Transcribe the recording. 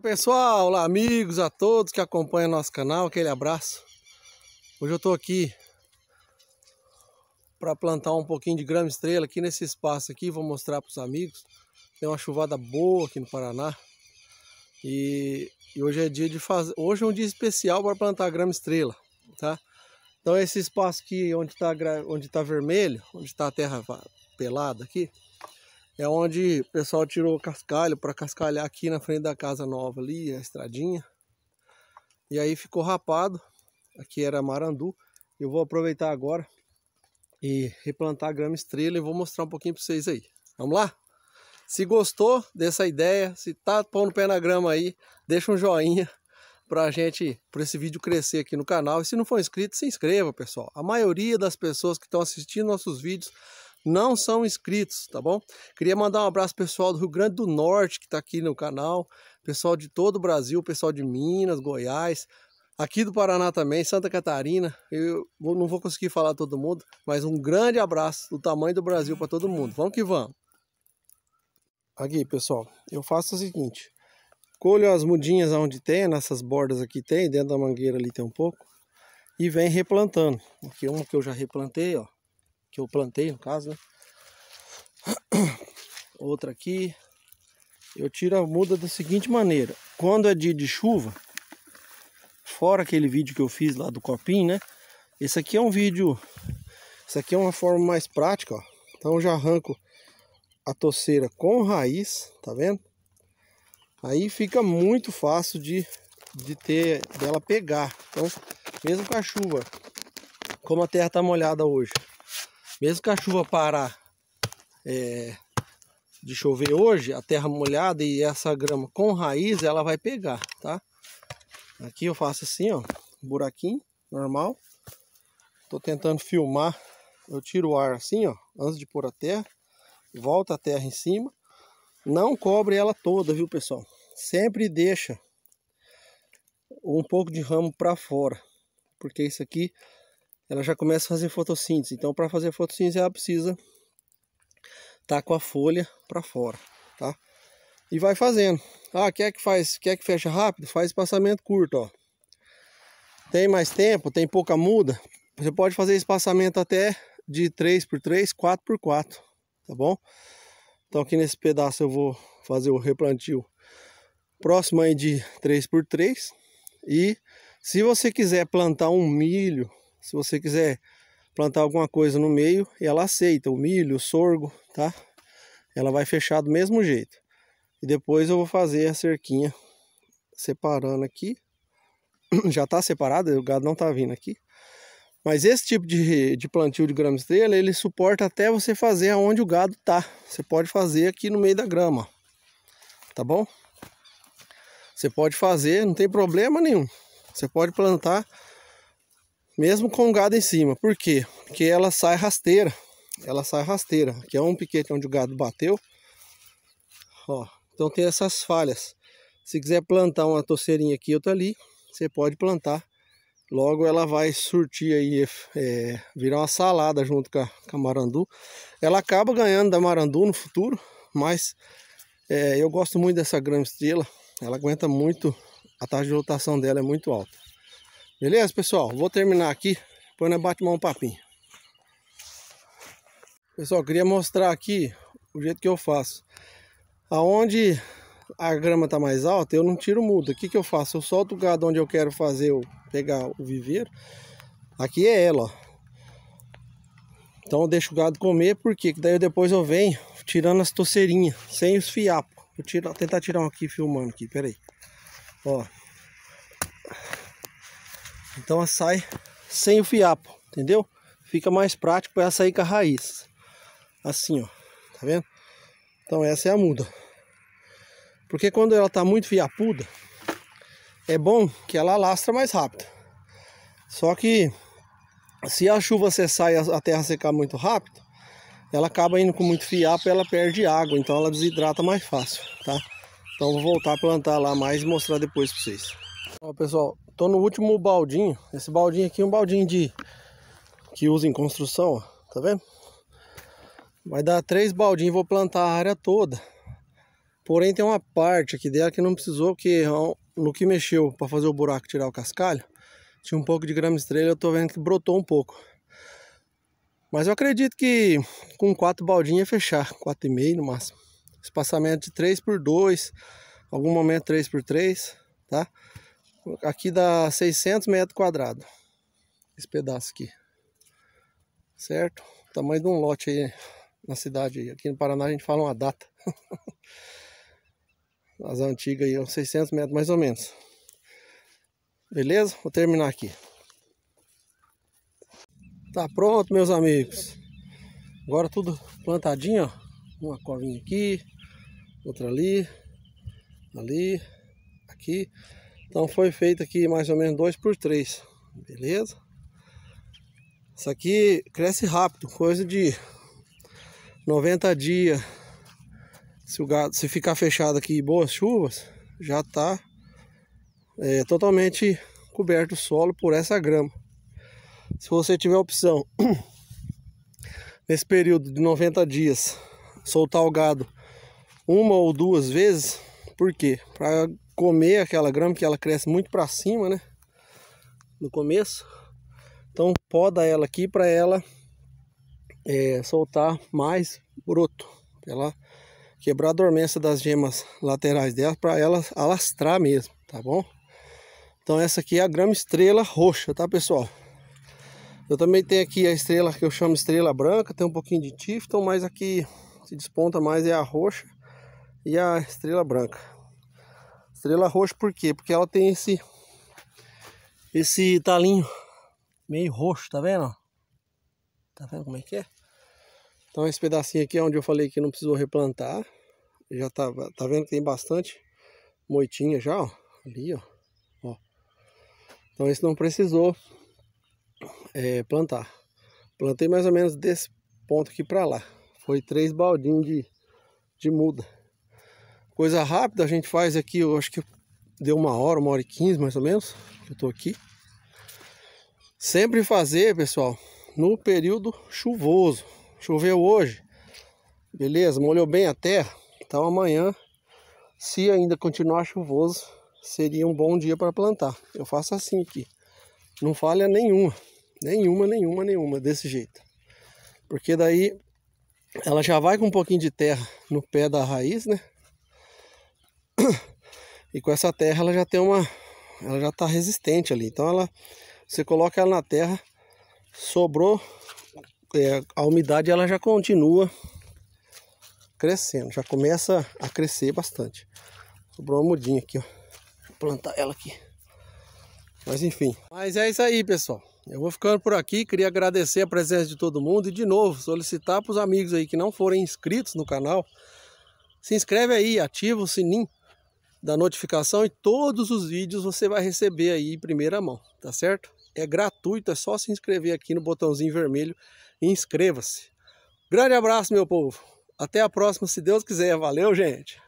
pessoal, olá amigos, a todos que acompanham nosso canal, aquele abraço. Hoje eu estou aqui para plantar um pouquinho de grama estrela aqui nesse espaço aqui, vou mostrar para os amigos. Tem uma chuvada boa aqui no Paraná e, e hoje é dia de fazer, hoje é um dia especial para plantar grama estrela, tá? Então esse espaço aqui onde está onde tá vermelho, onde está a terra pelada aqui, é onde o pessoal tirou cascalho para cascalhar aqui na frente da casa nova ali, a estradinha. E aí ficou rapado. Aqui era Marandu. Eu vou aproveitar agora e replantar a grama estrela e vou mostrar um pouquinho para vocês aí. Vamos lá? Se gostou dessa ideia, se tá pondo pé na grama aí, deixa um joinha pra gente, por esse vídeo crescer aqui no canal. E se não for inscrito, se inscreva, pessoal. A maioria das pessoas que estão assistindo nossos vídeos não são inscritos, tá bom? Queria mandar um abraço pessoal do Rio Grande do Norte que está aqui no canal, pessoal de todo o Brasil, pessoal de Minas, Goiás, aqui do Paraná também, Santa Catarina. Eu não vou conseguir falar todo mundo, mas um grande abraço do tamanho do Brasil para todo mundo. Vamos que vamos. Aqui, pessoal, eu faço o seguinte: colho as mudinhas onde tem, nessas bordas aqui tem, dentro da mangueira ali tem um pouco, e vem replantando. Aqui uma que eu já replantei, ó que eu plantei, no caso, né? Outra aqui. Eu tiro a muda da seguinte maneira. Quando é dia de chuva, fora aquele vídeo que eu fiz lá do copinho, né? Esse aqui é um vídeo... esse aqui é uma forma mais prática, ó. Então eu já arranco a toceira com raiz, tá vendo? Aí fica muito fácil de, de ter dela pegar. Então, mesmo com a chuva, como a terra tá molhada hoje, mesmo que a chuva parar é, de chover hoje, a terra molhada e essa grama com raiz, ela vai pegar, tá? Aqui eu faço assim, ó, buraquinho normal. Tô tentando filmar, eu tiro o ar assim, ó, antes de pôr a terra. Volta a terra em cima. Não cobre ela toda, viu, pessoal? Sempre deixa um pouco de ramo para fora, porque isso aqui ela já começa a fazer fotossíntese. Então, para fazer fotossíntese, ela precisa estar tá com a folha para fora, tá? E vai fazendo. Ah, quer que faz, quer que fecha rápido? Faz espaçamento curto, ó. Tem mais tempo, tem pouca muda, você pode fazer espaçamento até de 3 por 3, 4 por 4, tá bom? Então aqui nesse pedaço eu vou fazer o replantio próximo aí de 3 por 3 e se você quiser plantar um milho se você quiser plantar alguma coisa no meio, ela aceita, o milho, o sorgo, tá? Ela vai fechar do mesmo jeito. E depois eu vou fazer a cerquinha separando aqui. Já tá separada, o gado não tá vindo aqui. Mas esse tipo de, de plantio de grama estrela, ele suporta até você fazer aonde o gado tá. Você pode fazer aqui no meio da grama, tá bom? Você pode fazer, não tem problema nenhum. Você pode plantar mesmo com o gado em cima. Por quê? Porque ela sai rasteira. Ela sai rasteira. Aqui é um piquete onde o gado bateu. Ó, então tem essas falhas. Se quiser plantar uma toceirinha aqui outra ali, você pode plantar. Logo ela vai surtir aí, é, é, virar uma salada junto com a, com a marandu. Ela acaba ganhando da marandu no futuro, mas é, eu gosto muito dessa grama estrela. Ela aguenta muito, a taxa de rotação dela é muito alta. Beleza, pessoal? Vou terminar aqui, depois nós bate mais um papinho. Pessoal, queria mostrar aqui o jeito que eu faço. Aonde a grama está mais alta, eu não tiro muda. O que, que eu faço? Eu solto o gado onde eu quero fazer, o pegar o viveiro. Aqui é ela, ó. Então eu deixo o gado comer, porque daí eu depois eu venho tirando as torceirinhas, sem os fiapos. Vou, tirar, tentar tirar um aqui filmando aqui, peraí. Ó. Então ela sai sem o fiapo, entendeu? Fica mais prático para ela sair com a raiz. Assim, ó. Tá vendo? Então essa é a muda. Porque quando ela tá muito fiapuda, é bom que ela lastra mais rápido. Só que se a chuva cessar e a terra secar muito rápido, ela acaba indo com muito fiapo, ela perde água, então ela desidrata mais fácil, tá? Então vou voltar a plantar lá mais e mostrar depois para vocês. Ó, pessoal, tô no último baldinho. Esse baldinho aqui é um baldinho de que usa em construção, ó. Tá vendo? Vai dar três baldinhos, vou plantar a área toda. Porém, tem uma parte aqui dela que não precisou, que é no que mexeu para fazer o buraco tirar o cascalho, tinha um pouco de grama estrela, eu tô vendo que brotou um pouco. Mas eu acredito que com quatro baldinhas é fechar, quatro e meio no máximo. Espaçamento de três por dois, algum momento três por três, tá? Aqui dá 600 metros quadrados. Esse pedaço aqui. Certo? O tamanho de um lote aí na cidade. Aqui no Paraná a gente fala uma data. As antigas aí, 600 metros mais ou menos. Beleza? Vou terminar aqui. Tá pronto, meus amigos. Agora tudo plantadinho, ó. Uma covinha aqui, outra ali, ali, aqui. Então foi feito aqui mais ou menos 2 por 3 Beleza? Isso aqui cresce rápido, coisa de 90 dias. Se o gado se ficar fechado aqui boas chuvas, já está é, totalmente coberto o solo por essa grama. Se você tiver opção nesse período de 90 dias soltar o gado uma ou duas vezes, por quê? Para comer aquela grama, que ela cresce muito para cima, né? No começo. Então poda ela aqui para ela é, soltar mais broto. Ela quebrar a dormência das gemas laterais dela para ela alastrar mesmo, tá bom? Então essa aqui é a grama estrela roxa, tá pessoal? Eu também tenho aqui a estrela que eu chamo estrela branca, tem um pouquinho de Tifton, mas aqui se desponta mais é a roxa e a estrela branca. Estrela roxa por quê? Porque ela tem esse esse talinho meio roxo, tá vendo? Tá vendo como é que é? Então esse pedacinho aqui é onde eu falei que não precisou replantar. Já tá, tá vendo que tem bastante moitinha já, ó. Ali, ó. ó. Então esse não precisou é, plantar. Plantei mais ou menos desse ponto aqui pra lá. Foi três baldinhos de, de muda. Coisa rápida, a gente faz aqui, eu acho que deu uma hora, uma hora e quinze mais ou menos, que eu tô aqui. Sempre fazer, pessoal, no período chuvoso. Choveu hoje, beleza, molhou bem a terra. Então amanhã, se ainda continuar chuvoso, seria um bom dia para plantar. Eu faço assim aqui, não falha nenhuma, nenhuma, nenhuma, nenhuma, desse jeito. Porque daí ela já vai com um pouquinho de terra no pé da raiz, né? E com essa terra ela já tem uma. Ela já está resistente ali. Então ela. Você coloca ela na terra, sobrou é, a umidade, ela já continua crescendo. Já começa a crescer bastante. Sobrou uma mudinha aqui, ó. Vou plantar ela aqui. Mas enfim. Mas é isso aí, pessoal. Eu vou ficando por aqui, queria agradecer a presença de todo mundo e de novo solicitar para os amigos aí que não forem inscritos no canal, se inscreve aí, ativa o sininho da notificação e todos os vídeos você vai receber aí em primeira mão, tá certo? É gratuito, é só se inscrever aqui no botãozinho vermelho e inscreva-se. Grande abraço, meu povo. Até a próxima, se Deus quiser. Valeu, gente!